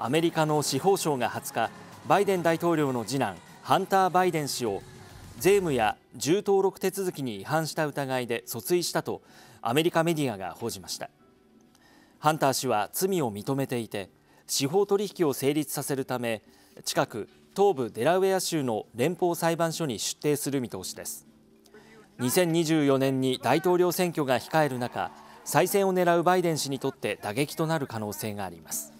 アメリカの司法省が20日バイデン大統領の次男ハンター・バイデン氏を税務や重登録手続きに違反した疑いで訴追したとアメリカメディアが報じましたハンター氏は罪を認めていて司法取引を成立させるため近く東部デラウェア州の連邦裁判所に出廷する見通しです2024年に大統領選挙が控える中再選を狙うバイデン氏にとって打撃となる可能性があります